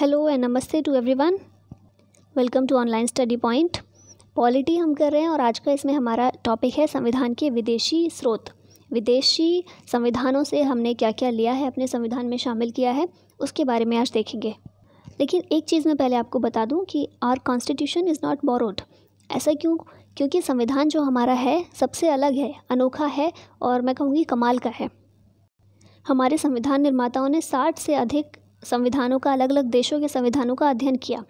hello and नमस्ते to everyone welcome to online study point polity हम कर रहे हैं और आज का इसमें हमारा टॉपिक है संविधान के विदेशी स्रोत विदेशी संविधानों से हमने क्या क्या लिया है अपने संविधान में शामिल किया है उसके बारे में आज देखेंगे लेकिन एक चीज़ मैं पहले आपको बता दूँ कि our constitution is not borrowed ऐसा क्यों क्योंकि संविधान जो हमारा है सबसे अलग है अनोखा है और मैं कहूँगी कमाल का है हमारे संविधान निर्माताओं ने साठ से अधिक संविधानों का अलग अलग देशों के संविधानों का अध्ययन किया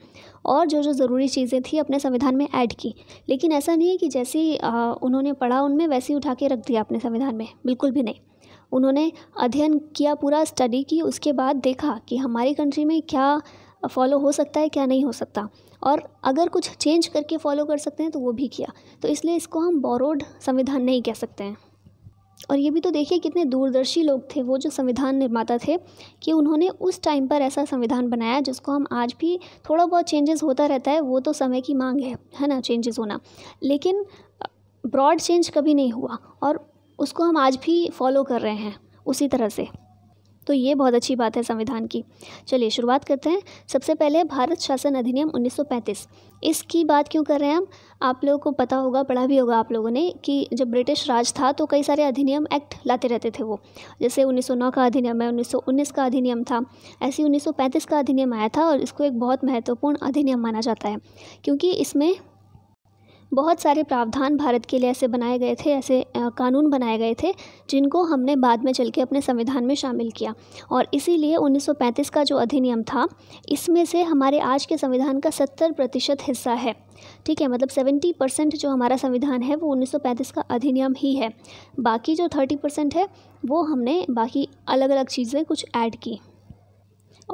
और जो जो ज़रूरी चीज़ें थी अपने संविधान में ऐड की लेकिन ऐसा नहीं है कि जैसी उन्होंने पढ़ा उनमें वैसे ही उठा के रख दिया अपने संविधान में बिल्कुल भी नहीं उन्होंने अध्ययन किया पूरा स्टडी की उसके बाद देखा कि हमारी कंट्री में क्या फॉलो हो सकता है क्या नहीं हो सकता और अगर कुछ चेंज करके फॉलो कर सकते हैं तो वो भी किया तो इसलिए इसको हम बोरोड संविधान नहीं कह सकते हैं और ये भी तो देखिए कितने दूरदर्शी लोग थे वो जो संविधान निर्माता थे कि उन्होंने उस टाइम पर ऐसा संविधान बनाया जिसको हम आज भी थोड़ा बहुत चेंजेस होता रहता है वो तो समय की मांग है है ना चेंजेस होना लेकिन ब्रॉड चेंज कभी नहीं हुआ और उसको हम आज भी फॉलो कर रहे हैं उसी तरह से तो ये बहुत अच्छी बात है संविधान की चलिए शुरुआत करते हैं सबसे पहले भारत शासन अधिनियम 1935 इसकी बात क्यों कर रहे हैं हम आप लोगों को पता होगा पढ़ा भी होगा आप लोगों ने कि जब ब्रिटिश राज था तो कई सारे अधिनियम एक्ट लाते रहते थे वो जैसे 1909 का अधिनियम है 1919 का अधिनियम था ऐसे 1935 का अधिनियम आया था और इसको एक बहुत महत्वपूर्ण अधिनियम माना जाता है क्योंकि इसमें बहुत सारे प्रावधान भारत के लिए ऐसे बनाए गए थे ऐसे कानून बनाए गए थे जिनको हमने बाद में चल के अपने संविधान में शामिल किया और इसीलिए 1935 का जो अधिनियम था इसमें से हमारे आज के संविधान का 70 प्रतिशत हिस्सा है ठीक है मतलब 70 परसेंट जो हमारा संविधान है वो 1935 का अधिनियम ही है बाकी जो 30 परसेंट है वो हमने बाकी अलग अलग चीज़ें कुछ ऐड की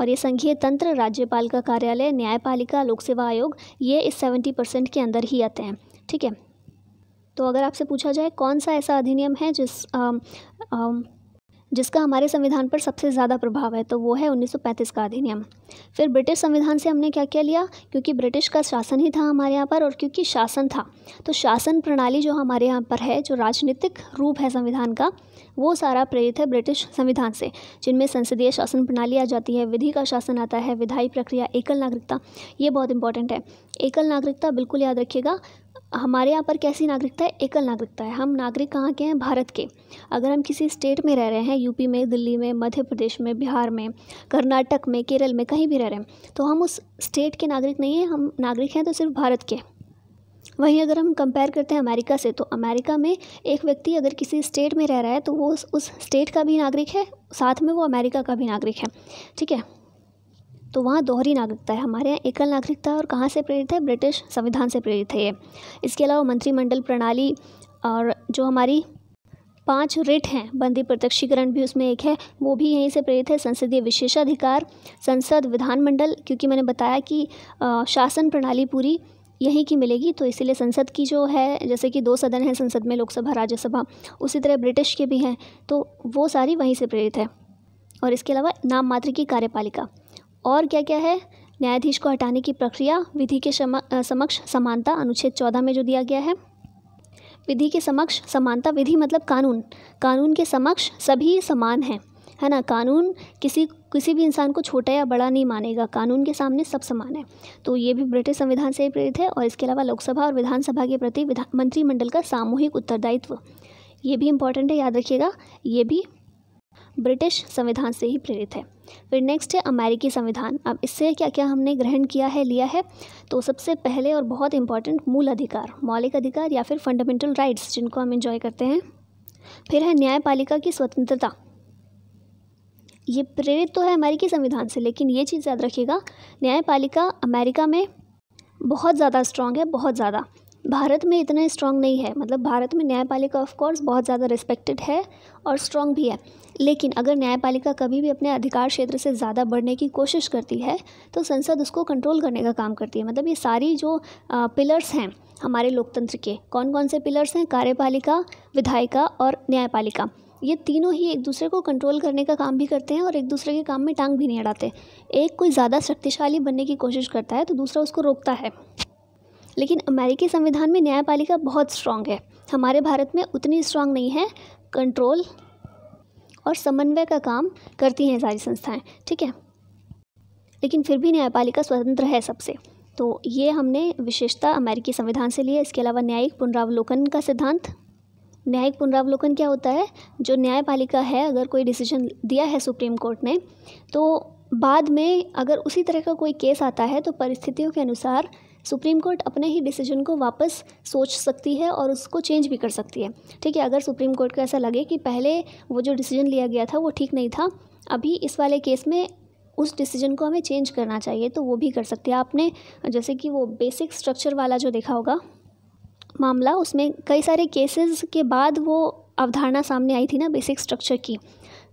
और ये संघीय तंत्र राज्यपाल का कार्यालय न्यायपालिका लोक सेवा आयोग ये इस सेवेंटी परसेंट के अंदर ही आते हैं ठीक है तो अगर आपसे पूछा जाए कौन सा ऐसा अधिनियम है जिस आ, आ, जिसका हमारे संविधान पर सबसे ज़्यादा प्रभाव है तो वो है 1935 का अधिनियम फिर ब्रिटिश संविधान से हमने क्या क्या लिया क्योंकि ब्रिटिश का शासन ही था हमारे यहाँ पर और क्योंकि शासन था तो शासन प्रणाली जो हमारे यहाँ पर है जो राजनीतिक रूप है संविधान का वो सारा प्रेरित है ब्रिटिश संविधान से जिनमें संसदीय शासन प्रणाली आ जाती है विधि का शासन आता है विधायी प्रक्रिया एकल नागरिकता ये बहुत इंपॉर्टेंट है एकल नागरिकता बिल्कुल याद रखिएगा हमारे यहाँ पर कैसी नागरिकता है एकल नागरिकता है हम नागरिक कहाँ के हैं भारत के अगर हम किसी स्टेट में रह रहे हैं यूपी में दिल्ली में मध्य प्रदेश में बिहार में कर्नाटक में केरल में कहीं भी रह रहे हैं तो हम उस स्टेट के नागरिक नहीं हैं हम नागरिक हैं तो सिर्फ भारत के वहीं अगर हम कंपेयर करते हैं अमेरिका से तो अमेरिका में एक व्यक्ति अगर किसी स्टेट में रह रहा है तो वो उस उस स्टेट का भी नागरिक है साथ में वो अमेरिका का भी नागरिक है ठीक है तो वहाँ दोहरी नागरिकता है हमारे यहाँ एकल नागरिकता है और कहाँ से प्रेरित है ब्रिटिश संविधान से प्रेरित है ये इसके अलावा मंत्रिमंडल प्रणाली और जो हमारी पांच रिट हैं बंदी प्रत्यक्षीकरण भी उसमें एक है वो भी यहीं से प्रेरित है संसदीय विशेषाधिकार संसद विधानमंडल क्योंकि मैंने बताया कि शासन प्रणाली पूरी यहीं की मिलेगी तो इसीलिए संसद की जो है जैसे कि दो सदन हैं संसद में लोकसभा राज्यसभा उसी तरह ब्रिटिश के भी हैं तो वो सारी वहीं से प्रेरित है और इसके अलावा नाम मात्र की कार्यपालिका और क्या क्या है न्यायाधीश को हटाने की प्रक्रिया विधि के समक्ष समानता अनुच्छेद चौदह में जो दिया गया है विधि के समक्ष समानता विधि मतलब कानून कानून के समक्ष सभी समान हैं है ना कानून किसी किसी भी इंसान को छोटा या बड़ा नहीं मानेगा कानून के सामने सब समान है तो ये भी ब्रिटिश संविधान से प्रेरित है और इसके अलावा लोकसभा और विधानसभा के प्रति मंत्रिमंडल का सामूहिक उत्तरदायित्व ये भी इम्पॉर्टेंट है याद रखिएगा ये भी ब्रिटिश संविधान से ही प्रेरित है फिर नेक्स्ट है अमेरिकी संविधान अब इससे क्या क्या हमने ग्रहण किया है लिया है तो सबसे पहले और बहुत इंपॉर्टेंट मूल अधिकार मौलिक अधिकार या फिर फंडामेंटल राइट्स जिनको हम इन्जॉय करते हैं फिर है न्यायपालिका की स्वतंत्रता ये प्रेरित तो है अमेरिकी संविधान से लेकिन ये चीज़ याद रखिएगा न्यायपालिका अमेरिका में बहुत ज़्यादा स्ट्रॉन्ग है बहुत ज़्यादा भारत में इतना स्ट्रांग नहीं है मतलब भारत में न्यायपालिका ऑफ कोर्स बहुत ज़्यादा रिस्पेक्टेड है और स्ट्रांग भी है लेकिन अगर न्यायपालिका कभी भी अपने अधिकार क्षेत्र से ज़्यादा बढ़ने की कोशिश करती है तो संसद उसको कंट्रोल करने का काम करती है मतलब ये सारी जो आ, पिलर्स हैं हमारे लोकतंत्र के कौन कौन से पिलर्स हैं कार्यपालिका विधायिका और न्यायपालिका ये तीनों ही एक दूसरे को कंट्रोल करने का काम भी करते हैं और एक दूसरे के काम में टांग भी नहीं अड़ाते एक कोई ज़्यादा शक्तिशाली बनने की कोशिश करता है तो दूसरा उसको रोकता है लेकिन अमेरिकी संविधान में न्यायपालिका बहुत स्ट्रांग है हमारे भारत में उतनी स्ट्रांग नहीं है कंट्रोल और समन्वय का काम करती हैं सारी संस्थाएं ठीक है लेकिन फिर भी न्यायपालिका स्वतंत्र है सबसे तो ये हमने विशेषता अमेरिकी संविधान से लिया इसके अलावा न्यायिक पुनरावलोकन का सिद्धांत न्यायिक पुनरावलोकन क्या होता है जो न्यायपालिका है अगर कोई डिसीजन दिया है सुप्रीम कोर्ट ने तो बाद में अगर उसी तरह का कोई केस आता है तो परिस्थितियों के अनुसार सुप्रीम कोर्ट अपने ही डिसीजन को वापस सोच सकती है और उसको चेंज भी कर सकती है ठीक है अगर सुप्रीम कोर्ट को ऐसा लगे कि पहले वो जो डिसीजन लिया गया था वो ठीक नहीं था अभी इस वाले केस में उस डिसीजन को हमें चेंज करना चाहिए तो वो भी कर सकती है आपने जैसे कि वो बेसिक स्ट्रक्चर वाला जो देखा होगा मामला उसमें कई सारे केसेस के बाद वो अवधारणा सामने आई थी ना बेसिक स्ट्रक्चर की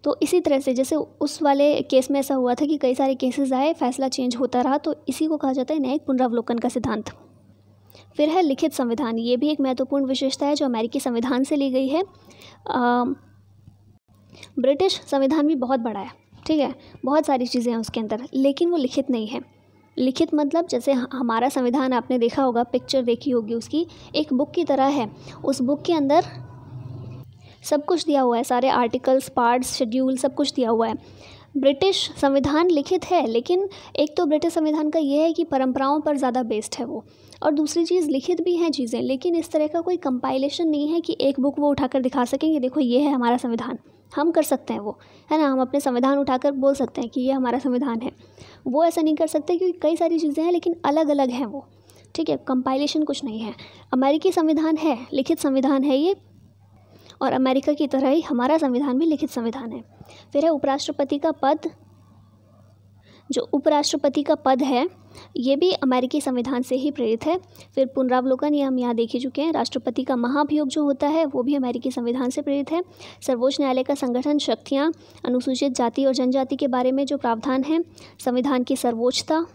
तो इसी तरह से जैसे उस वाले केस में ऐसा हुआ था कि कई सारे केसेस आए फैसला चेंज होता रहा तो इसी को कहा जाता है न्यायिक पुनरावलोकन का सिद्धांत फिर है लिखित संविधान ये भी एक महत्वपूर्ण विशेषता है जो अमेरिकी संविधान से ली गई है ब्रिटिश संविधान भी बहुत बड़ा है ठीक है बहुत सारी चीज़ें हैं उसके अंदर लेकिन वो लिखित नहीं है लिखित मतलब जैसे हमारा संविधान आपने देखा होगा पिक्चर देखी होगी उसकी एक बुक की तरह है उस बुक के अंदर सब कुछ दिया हुआ है सारे आर्टिकल्स पार्ट्स शेड्यूल सब कुछ दिया हुआ है ब्रिटिश संविधान लिखित है लेकिन एक तो ब्रिटिश संविधान का ये है कि परंपराओं पर ज़्यादा बेस्ड है वो और दूसरी चीज़ लिखित भी हैं चीज़ें लेकिन इस तरह का कोई कंपाइलेशन नहीं है कि एक बुक वो उठाकर दिखा सकें कि देखो ये है हमारा संविधान हम कर सकते हैं वो है ना हम अपने संविधान उठाकर बोल सकते हैं कि ये हमारा संविधान है वो ऐसा नहीं कर सकते क्योंकि कई सारी चीज़ें हैं लेकिन अलग अलग हैं वो ठीक है कंपाइलेशन कुछ नहीं है अमेरिकी संविधान है लिखित संविधान है ये और अमेरिका की तरह ही हमारा संविधान भी लिखित संविधान है फिर है उपराष्ट्रपति का पद जो उपराष्ट्रपति का पद है ये भी अमेरिकी संविधान से ही प्रेरित है फिर पुनरावलोकन ये हम यहाँ देख ही चुके हैं राष्ट्रपति का महाभियोग जो होता है वो भी अमेरिकी संविधान से प्रेरित है सर्वोच्च न्यायालय का संगठन शक्तियाँ अनुसूचित जाति और जनजाति के बारे में जो प्रावधान हैं संविधान की सर्वोच्चता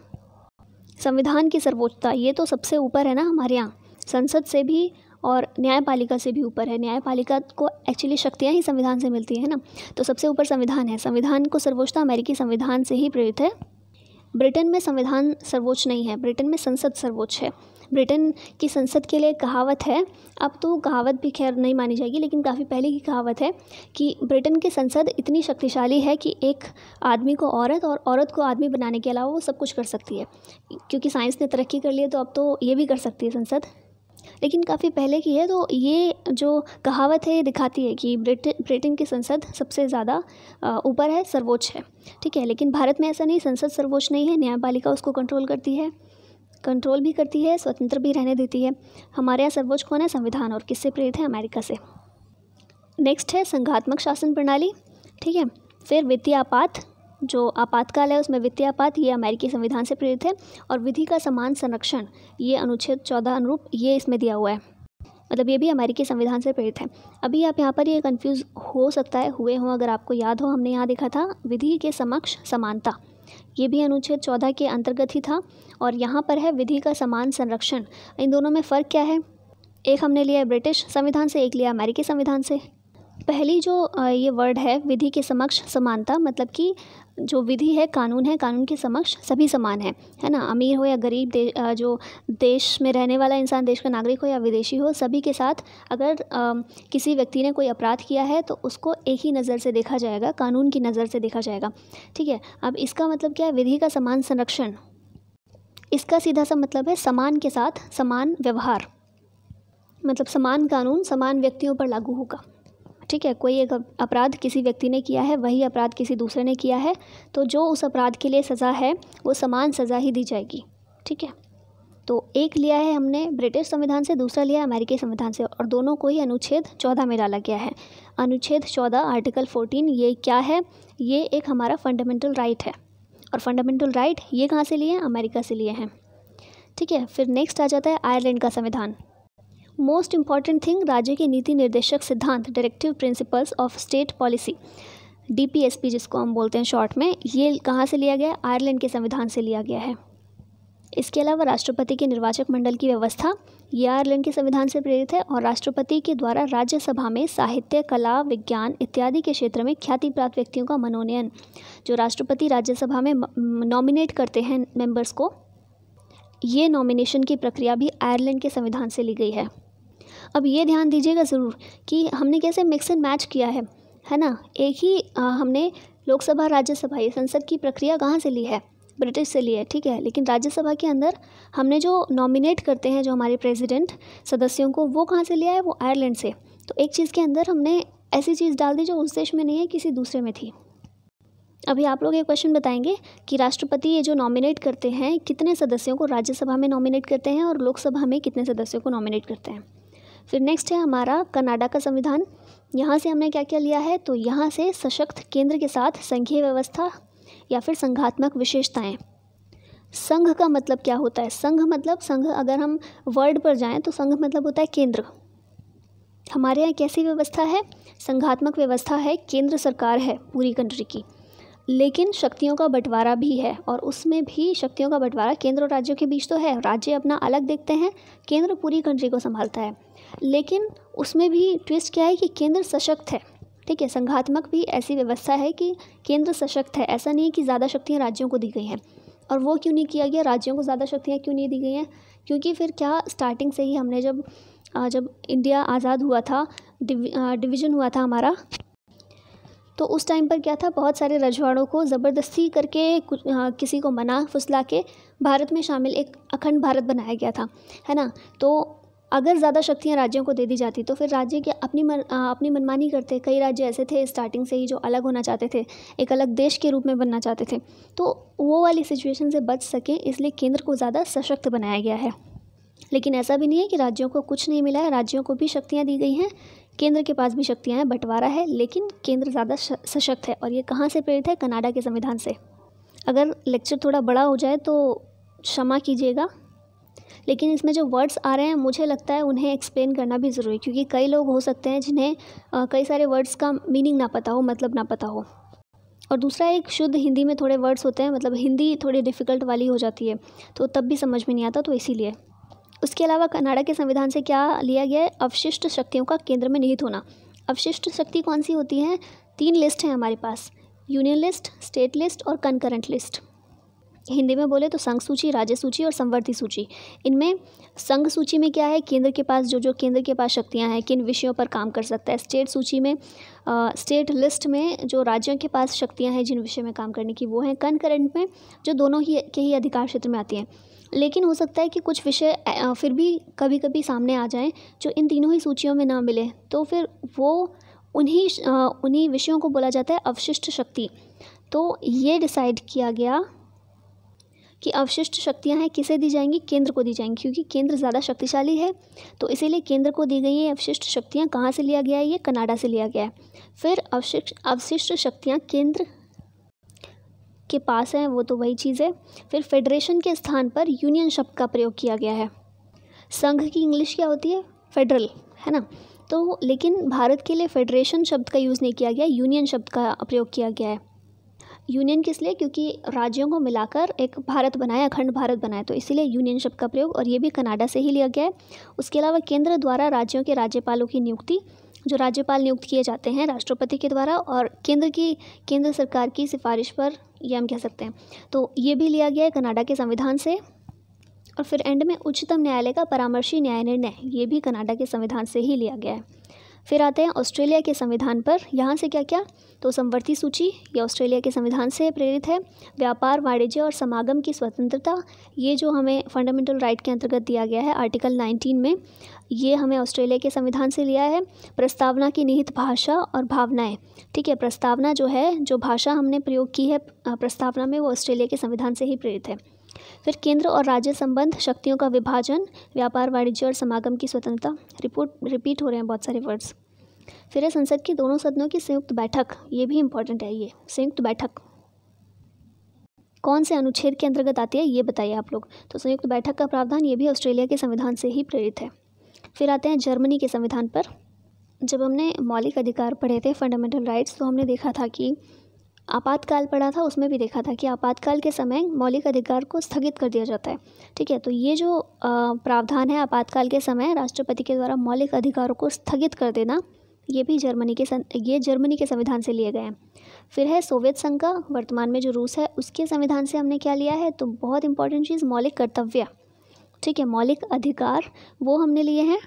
संविधान की सर्वोच्चता ये तो सबसे ऊपर है ना हमारे यहाँ संसद से भी और न्यायपालिका से भी ऊपर है न्यायपालिका को एक्चुअली शक्तियाँ ही संविधान से मिलती है ना तो सबसे ऊपर संविधान है संविधान को सर्वोच्चता अमेरिकी संविधान से ही प्रेरित है ब्रिटेन में संविधान सर्वोच्च नहीं है ब्रिटेन में संसद सर्वोच्च है ब्रिटेन की संसद के लिए कहावत है अब तो कहावत भी खैर नहीं मानी जाएगी लेकिन काफ़ी पहले की कहावत है कि ब्रिटेन की संसद इतनी शक्तिशाली है कि एक आदमी को औरत और औरत को आदमी बनाने के अलावा वो सब कुछ कर सकती है क्योंकि साइंस ने तरक्की कर ली है तो अब तो ये भी कर सकती है संसद लेकिन काफ़ी पहले की है तो ये जो कहावत है ये दिखाती है कि ब्रिटेन ब्रिटेन की संसद सबसे ज़्यादा ऊपर है सर्वोच्च है ठीक है लेकिन भारत में ऐसा नहीं संसद सर्वोच्च नहीं है न्यायपालिका उसको कंट्रोल करती है कंट्रोल भी करती है स्वतंत्र भी रहने देती है हमारे यहाँ सर्वोच्च कौन है संविधान और किससे प्रेरित है अमेरिका से नेक्स्ट है संघात्मक शासन प्रणाली ठीक है फिर वित्तीय आपात जो आपातकाल है उसमें वित्तीय आपात ये अमेरिकी संविधान से प्रेरित है और विधि का समान संरक्षण ये अनुच्छेद चौदह अनुरूप ये इसमें दिया हुआ है मतलब ये भी अमेरिकी संविधान से प्रेरित है अभी आप यहाँ पर ये कंफ्यूज हो सकता है हुए हों अगर आपको याद हो हमने यहाँ देखा था विधि के समक्ष समानता ये भी अनुच्छेद चौदह के अंतर्गत ही था और यहाँ पर है विधि का समान संरक्षण इन दोनों में फ़र्क क्या है एक हमने लिया है ब्रिटिश संविधान से एक लिया अमेरिकी संविधान से पहली जो ये वर्ड है विधि के समक्ष समानता मतलब कि जो विधि है कानून है कानून के समक्ष सभी समान है है ना अमीर हो या गरीब दे, जो देश में रहने वाला इंसान देश का नागरिक हो या विदेशी हो सभी के साथ अगर आ, किसी व्यक्ति ने कोई अपराध किया है तो उसको एक ही नज़र से देखा जाएगा कानून की नज़र से देखा जाएगा ठीक है अब इसका मतलब क्या है विधि का समान संरक्षण इसका सीधा सा मतलब है समान के साथ समान व्यवहार मतलब समान कानून समान व्यक्तियों पर लागू होगा ठीक है कोई एक अपराध किसी व्यक्ति ने किया है वही अपराध किसी दूसरे ने किया है तो जो उस अपराध के लिए सज़ा है वो समान सज़ा ही दी जाएगी ठीक है तो एक लिया है हमने ब्रिटिश संविधान से दूसरा लिया अमेरिकी संविधान से और दोनों को ही अनुच्छेद चौदह में डाला गया है अनुच्छेद चौदह आर्टिकल फोर्टीन ये क्या है ये एक हमारा फंडामेंटल राइट है और फंडामेंटल राइट ये कहाँ से लिए हैं अमेरिका से लिए हैं ठीक है फिर नेक्स्ट आ जाता है आयरलैंड का संविधान मोस्ट इंपॉर्टेंट थिंग राज्य के नीति निर्देशक सिद्धांत directive principles of state policy DPSP जिसको हम बोलते हैं शॉर्ट में ये कहाँ से लिया गया आयरलैंड के संविधान से लिया गया है इसके अलावा राष्ट्रपति के निर्वाचक मंडल की व्यवस्था ये आयरलैंड के संविधान से प्रेरित है और राष्ट्रपति के द्वारा राज्यसभा में साहित्य कला विज्ञान इत्यादि के क्षेत्र में ख्याति प्राप्त व्यक्तियों का मनोनयन जो राष्ट्रपति राज्यसभा में नॉमिनेट करते हैं मेंबर्स को ये नॉमिनेशन की प्रक्रिया भी आयरलैंड के संविधान से ली गई है अब ये ध्यान दीजिएगा ज़रूर कि हमने कैसे मिक्स एंड मैच किया है है ना एक ही आ, हमने लोकसभा राज्यसभा ये संसद की प्रक्रिया कहाँ से ली है ब्रिटिश से ली है ठीक है लेकिन राज्यसभा के अंदर हमने जो नॉमिनेट करते हैं जो हमारे प्रेसिडेंट सदस्यों को वो कहाँ से लिया है वो आयरलैंड से तो एक चीज़ के अंदर हमने ऐसी चीज़ डाल दी जो उस देश में नहीं है किसी दूसरे में थी अभी आप लोग ये क्वेश्चन बताएंगे कि राष्ट्रपति ये जो नॉमिनेट करते हैं कितने सदस्यों को राज्यसभा में नॉमिनेट करते हैं और लोकसभा में कितने सदस्यों को नॉमिनेट करते हैं फिर नेक्स्ट है हमारा कनाडा का संविधान यहाँ से हमने क्या क्या लिया है तो यहाँ से सशक्त केंद्र के साथ संघीय व्यवस्था या फिर संघात्मक विशेषताएँ संघ का मतलब क्या होता है संघ मतलब संघ अगर हम वर्ल्ड पर जाएँ तो संघ मतलब होता है केंद्र हमारे यहाँ कैसी व्यवस्था है संघात्मक व्यवस्था है केंद्र सरकार है पूरी कंट्री की लेकिन शक्तियों का बंटवारा भी है और उसमें भी शक्तियों का बंटवारा केंद्र और राज्यों के बीच तो है राज्य अपना अलग देखते हैं केंद्र पूरी कंट्री को संभालता है लेकिन उसमें भी ट्विस्ट क्या है कि केंद्र सशक्त है ठीक है संघात्मक भी ऐसी व्यवस्था है कि केंद्र सशक्त है ऐसा नहीं है कि ज़्यादा शक्तियाँ राज्यों को दी गई हैं और वो क्यों नहीं किया गया राज्यों को ज़्यादा शक्तियाँ क्यों नहीं दी गई हैं क्योंकि फिर क्या स्टार्टिंग से ही हमने जब जब इंडिया आज़ाद हुआ था डिवीज़न हुआ था हमारा तो उस टाइम पर क्या था बहुत सारे रजवाड़ों को ज़बरदस्ती करके कुछ आ, किसी को मना फुसला के भारत में शामिल एक अखंड भारत बनाया गया था है ना तो अगर ज़्यादा शक्तियाँ राज्यों को दे दी जाती तो फिर राज्य के अपनी मन अपनी मनमानी करते कई राज्य ऐसे थे स्टार्टिंग से ही जो अलग होना चाहते थे एक अलग देश के रूप में बनना चाहते थे तो वो वाली सिचुएशन से बच सकें इसलिए केंद्र को ज़्यादा सशक्त बनाया गया है लेकिन ऐसा भी नहीं है कि राज्यों को कुछ नहीं मिला है राज्यों को भी शक्तियाँ दी गई हैं केंद्र के पास भी शक्तियाँ हैं बंटवारा है लेकिन केंद्र ज़्यादा सशक्त है और ये कहाँ से प्रेरित है कनाडा के संविधान से अगर लेक्चर थोड़ा बड़ा हो जाए तो क्षमा कीजिएगा लेकिन इसमें जो वर्ड्स आ रहे हैं मुझे लगता है उन्हें एक्सप्लेन करना भी ज़रूरी क्योंकि कई लोग हो सकते हैं जिन्हें कई सारे वर्ड्स का मीनिंग ना पता हो मतलब ना पता हो और दूसरा एक शुद्ध हिंदी में थोड़े वर्ड्स होते हैं मतलब हिंदी थोड़ी डिफ़िकल्ट वाली हो जाती है तो तब भी समझ में नहीं आता तो इसीलिए उसके अलावा कनाडा के संविधान से क्या लिया गया है अवशिष्ट शक्तियों का केंद्र में निहित होना अवशिष्ट शक्ति कौन सी होती है तीन लिस्ट हैं हमारे पास यूनियन लिस्ट स्टेट लिस्ट और कनकरेंट लिस्ट हिंदी में बोले तो संघ सूची राज्य सूची और संवर्धि सूची इनमें संघ सूची में क्या है केंद्र के पास जो जो केंद्र के पास शक्तियाँ हैं किन विषयों पर काम कर सकता है स्टेट सूची में आ, स्टेट लिस्ट में जो राज्यों के पास शक्तियाँ हैं जिन विषय में काम करने की वो हैं कन करेंट में जो दोनों ही के ही अधिकार क्षेत्र में आती हैं लेकिन हो सकता है कि कुछ विषय फिर भी कभी कभी सामने आ जाएं जो इन तीनों ही सूचियों में ना मिले तो फिर वो उन्हीं उन्हीं विषयों को बोला जाता है अवशिष्ट शक्ति तो ये डिसाइड किया गया कि अवशिष्ट शक्तियाँ हैं किसे दी जाएंगी केंद्र को दी जाएंगी क्योंकि केंद्र ज़्यादा शक्तिशाली है तो इसीलिए केंद्र को दी गई ये अवशिष्ट शक्तियाँ कहाँ से लिया गया है ये कनाडा से लिया गया है फिर अवशिष्ट अवशिष्ट शक्तियाँ केंद्र के पास हैं वो तो वही चीज़ है फिर फेडरेशन के स्थान पर यूनियन शब्द का प्रयोग किया गया है संघ की इंग्लिश क्या होती है फेडरल है ना तो लेकिन भारत के लिए फेडरेशन शब्द का यूज़ नहीं किया गया यूनियन शब्द का प्रयोग किया गया है यूनियन किस लिए क्योंकि राज्यों को मिलाकर एक भारत बनाया अखंड भारत बनाया तो इसीलिए यूनियन शब्द का प्रयोग और ये भी कनाडा से ही लिया गया है उसके अलावा केंद्र द्वारा राज्यों के राज्यपालों की नियुक्ति जो राज्यपाल नियुक्त किए जाते हैं राष्ट्रपति के द्वारा और केंद्र की केंद्र सरकार की सिफारिश पर यह हम कह सकते हैं तो ये भी लिया गया है कनाडा के संविधान से और फिर एंड में उच्चतम न्यायालय का परामर्शी न्याय निर्णय ये भी कनाडा के संविधान से ही लिया गया है फिर आते हैं ऑस्ट्रेलिया के संविधान पर यहाँ से क्या क्या तो समवर्ती सूची ये ऑस्ट्रेलिया के संविधान से प्रेरित है व्यापार वाणिज्य और समागम की स्वतंत्रता ये जो हमें फंडामेंटल राइट के अंतर्गत दिया गया है आर्टिकल 19 में ये हमें ऑस्ट्रेलिया के संविधान से लिया है प्रस्तावना की निहित भाषा और भावनाएँ ठीक है प्रस्तावना जो है जो भाषा हमने प्रयोग की है प्रस्तावना में वो ऑस्ट्रेलिया के संविधान से ही प्रेरित है फिर केंद्र और राज्य संबंध शक्तियों का विभाजन व्यापार वाणिज्य और समागम की स्वतंत्रता रिपोर्ट रिपीट हो रहे हैं बहुत सारे वर्ड्स फिर है संसद के दोनों सदनों की संयुक्त बैठक ये भी इम्पोर्टेंट है ये संयुक्त बैठक कौन से अनुच्छेद के अंतर्गत आती है ये बताइए आप लोग तो संयुक्त बैठक का प्रावधान ये भी ऑस्ट्रेलिया के संविधान से ही प्रेरित है फिर आते हैं जर्मनी के संविधान पर जब हमने मौलिक अधिकार पढ़े थे फंडामेंटल राइट्स तो हमने देखा था कि आपातकाल पढ़ा था उसमें भी देखा था कि आपातकाल के समय मौलिक अधिकार को स्थगित कर दिया जाता है ठीक है तो ये जो प्रावधान है आपातकाल के समय राष्ट्रपति के द्वारा मौलिक अधिकारों को स्थगित कर देना ये भी जर्मनी के सं ये जर्मनी के संविधान से लिए गए हैं फिर है सोवियत संघ का वर्तमान में जो रूस है उसके संविधान से हमने क्या लिया है तो बहुत इंपॉर्टेंट चीज़ मौलिक कर्तव्य ठीक है मौलिक अधिकार वो हमने लिए हैं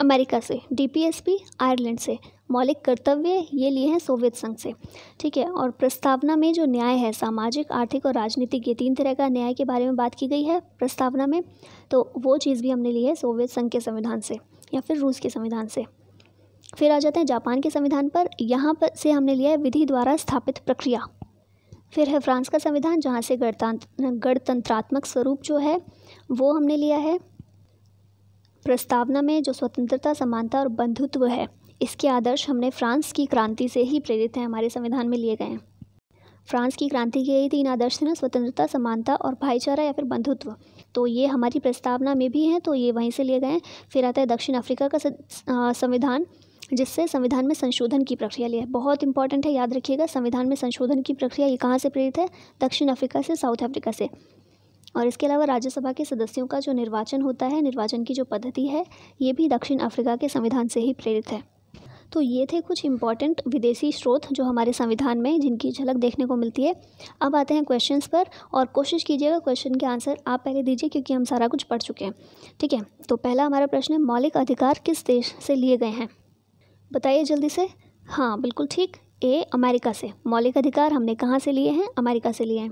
अमेरिका से डीपीएसपी आयरलैंड से मौलिक कर्तव्य ये लिए हैं सोवियत संघ से ठीक है और प्रस्तावना में जो न्याय है सामाजिक आर्थिक और राजनीतिक ये तीन तरह का न्याय के बारे में बात की गई है प्रस्तावना में तो वो चीज़ भी हमने ली है सोवियत संघ के संविधान से या फिर रूस के संविधान से फिर आ जाते हैं जापान के संविधान पर यहाँ पर से हमने लिया है विधि द्वारा स्थापित प्रक्रिया फिर है फ्रांस का संविधान जहाँ से गणतंत्रात्मक स्वरूप जो है वो हमने लिया है प्रस्तावना में जो स्वतंत्रता समानता और बंधुत्व है इसके आदर्श हमने फ्रांस की क्रांति से ही प्रेरित हैं हमारे संविधान में लिए गए हैं फ्रांस की क्रांति के यही तीन आदर्श हैं ना स्वतंत्रता समानता और भाईचारा या फिर बंधुत्व तो ये हमारी प्रस्तावना में भी हैं तो ये वहीं से लिए गए हैं फिर आता है दक्षिण अफ्रीका का संविधान जिससे संविधान में संशोधन की प्रक्रिया ली है बहुत इंपॉर्टेंट है याद रखिएगा संविधान में संशोधन की प्रक्रिया ये कहाँ से प्रेरित है दक्षिण अफ्रीका से साउथ अफ्रीका से और इसके अलावा राज्यसभा के सदस्यों का जो निर्वाचन होता है निर्वाचन की जो पद्धति है ये भी दक्षिण अफ्रीका के संविधान से ही प्रेरित है तो ये थे कुछ इंपॉर्टेंट विदेशी स्रोत जो हमारे संविधान में जिनकी झलक देखने को मिलती है अब आते हैं क्वेश्चंस पर और कोशिश कीजिएगा क्वेश्चन के आंसर आप पहले दीजिए क्योंकि हम सारा कुछ पढ़ चुके हैं ठीक है तो पहला हमारा प्रश्न है मौलिक अधिकार किस देश से लिए गए हैं बताइए जल्दी से हाँ बिल्कुल ठीक ए अमेरिका से मौलिक अधिकार हमने कहाँ से लिए हैं अमेरिका से लिए हैं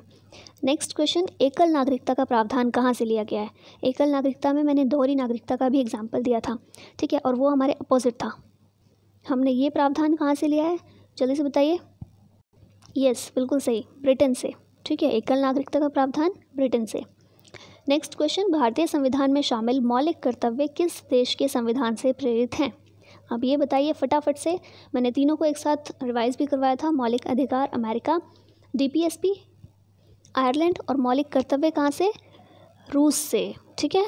नेक्स्ट क्वेश्चन एकल नागरिकता का प्रावधान कहाँ से लिया गया है एकल नागरिकता में मैंने दोहरी नागरिकता का भी एग्जाम्पल दिया था ठीक है और वो हमारे अपोजिट था हमने ये प्रावधान कहाँ से लिया है जल्दी से बताइए यस बिल्कुल सही ब्रिटेन से ठीक है एकल नागरिकता का प्रावधान ब्रिटेन से नेक्स्ट क्वेश्चन भारतीय संविधान में शामिल मौलिक कर्तव्य किस देश के संविधान से प्रेरित हैं अब ये बताइए फटाफट से मैंने तीनों को एक साथ रिवाइज़ भी करवाया था मौलिक अधिकार अमेरिका डीपीएसपी आयरलैंड और मौलिक कर्तव्य कहाँ से रूस से ठीक है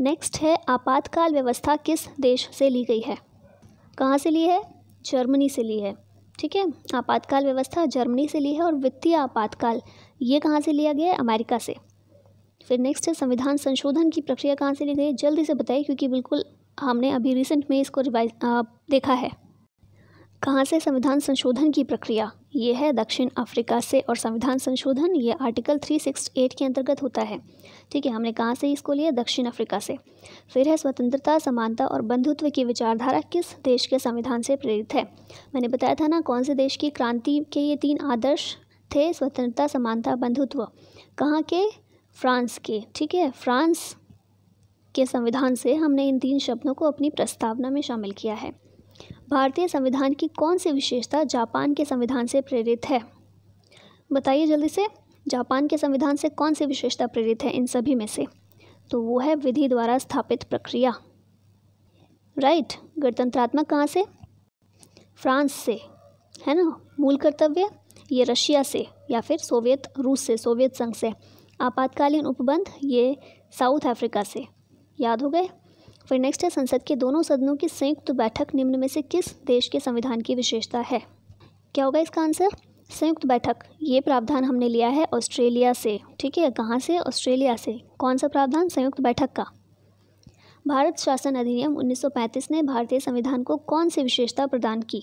नेक्स्ट है आपातकाल व्यवस्था किस देश से ली गई है कहाँ से ली है जर्मनी से ली है ठीक है आपातकाल व्यवस्था जर्मनी से ली है और वित्तीय आपातकाल ये कहाँ से लिया गया है अमेरिका से फिर नेक्स्ट है संविधान संशोधन की प्रक्रिया कहाँ से ली गई है जल्दी से बताइए क्योंकि बिल्कुल हमने अभी रिसेंट में इसको रिवाइज देखा है कहाँ से संविधान संशोधन की प्रक्रिया ये है दक्षिण अफ्रीका से और संविधान संशोधन ये आर्टिकल थ्री सिक्स एट के अंतर्गत होता है ठीक है हमने कहाँ से इसको लिया दक्षिण अफ्रीका से फिर है स्वतंत्रता समानता और बंधुत्व की विचारधारा किस देश के संविधान से प्रेरित है मैंने बताया था ना कौन से देश की क्रांति के ये तीन आदर्श थे स्वतंत्रता समानता बंधुत्व कहाँ के फ्रांस के ठीक है फ्रांस के संविधान से हमने इन तीन शब्दों को अपनी प्रस्तावना में शामिल किया है भारतीय संविधान की कौन सी विशेषता जापान के संविधान से प्रेरित है बताइए जल्दी से जापान के संविधान से कौन सी विशेषता प्रेरित है इन सभी में से तो वो है विधि द्वारा स्थापित प्रक्रिया राइट गणतंत्रात्मक कहाँ से फ्रांस से है ना मूल कर्तव्य ये रशिया से या फिर सोवियत रूस से सोवियत संघ से आपातकालीन उपबंध ये साउथ अफ्रीका से याद हो गए फिर नेक्स्ट है संसद के दोनों सदनों की संयुक्त बैठक निम्न में से किस देश के संविधान की विशेषता है क्या होगा इसका आंसर संयुक्त बैठक ये प्रावधान हमने लिया है ऑस्ट्रेलिया से ठीक है कहाँ से ऑस्ट्रेलिया से कौन सा प्रावधान संयुक्त बैठक का भारत शासन अधिनियम 1935 ने भारतीय संविधान को कौन सी विशेषता प्रदान की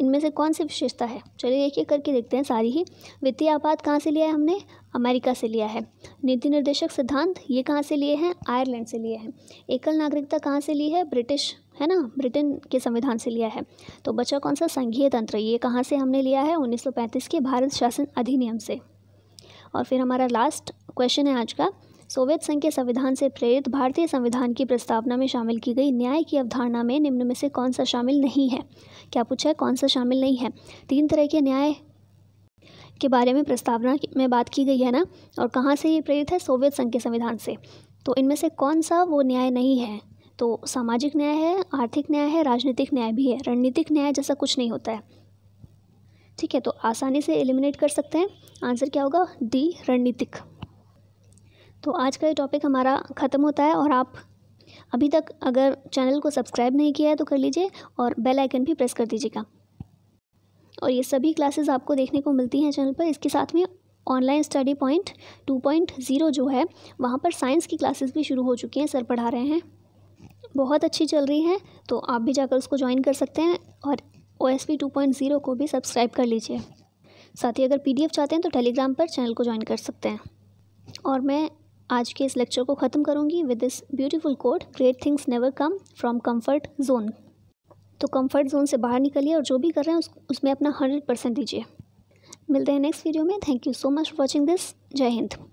इनमें से कौन सी विशेषता है चलिए एक एक करके देखते हैं सारी ही वित्तीय आपात कहाँ से लिया है हमने अमेरिका से लिया है नीति निर्देशक सिद्धांत ये कहाँ से लिए हैं आयरलैंड से लिए हैं एकल नागरिकता कहाँ से ली है ब्रिटिश है ना ब्रिटेन के संविधान से लिया है तो बचा कौन सा संघीय तंत्र ये कहाँ से हमने लिया है 1935 के भारत शासन अधिनियम से और फिर हमारा लास्ट क्वेश्चन है आज का सोवियत संघ के संविधान से प्रेरित भारतीय संविधान की प्रस्तावना में शामिल की गई न्याय की अवधारणा में निम्न में से कौन सा शामिल नहीं है क्या पूछा है कौन सा शामिल नहीं है तीन तरह के न्याय के बारे में प्रस्तावना में बात की गई है ना और कहाँ से ये प्रेरित है सोवियत संघ के संविधान से तो इनमें से कौन सा वो न्याय नहीं है तो सामाजिक न्याय है आर्थिक न्याय है राजनीतिक न्याय भी है रणनीतिक न्याय जैसा कुछ नहीं होता है ठीक है तो आसानी से एलिमिनेट कर सकते हैं आंसर क्या होगा डी रणनीतिक तो आज का ये टॉपिक हमारा ख़त्म होता है और आप अभी तक अगर चैनल को सब्सक्राइब नहीं किया है तो कर लीजिए और बेल आइकन भी प्रेस कर दीजिएगा और ये सभी क्लासेस आपको देखने को मिलती हैं चैनल पर इसके साथ में online study point two point zero जो है वहाँ पर साइंस की क्लासेस भी शुरू हो चुकी हैं सर पढ़ा रहे हैं बहुत अच्छी चल रही है तो आप भी जाकर उसको ज्वाइन कर सकते हैं और O S P two point zero को भी सब्सक्राइब कर लीजिए साथ ही अगर पी डी एफ चाहते हैं तो टेलीग्राम पर चैनल को ज्वाइन कर सकते हैं और मैं आज के इस लेक्चर को ख़त्म करूँगी with this beautiful quote great things never come from comfort zone तो कंफर्ट जोन से बाहर निकलिए और जो भी कर रहे हैं उस, उसमें अपना हंड्रेड परसेंट दीजिए मिलते हैं नेक्स्ट वीडियो में thank you so much for watching this जय हिंद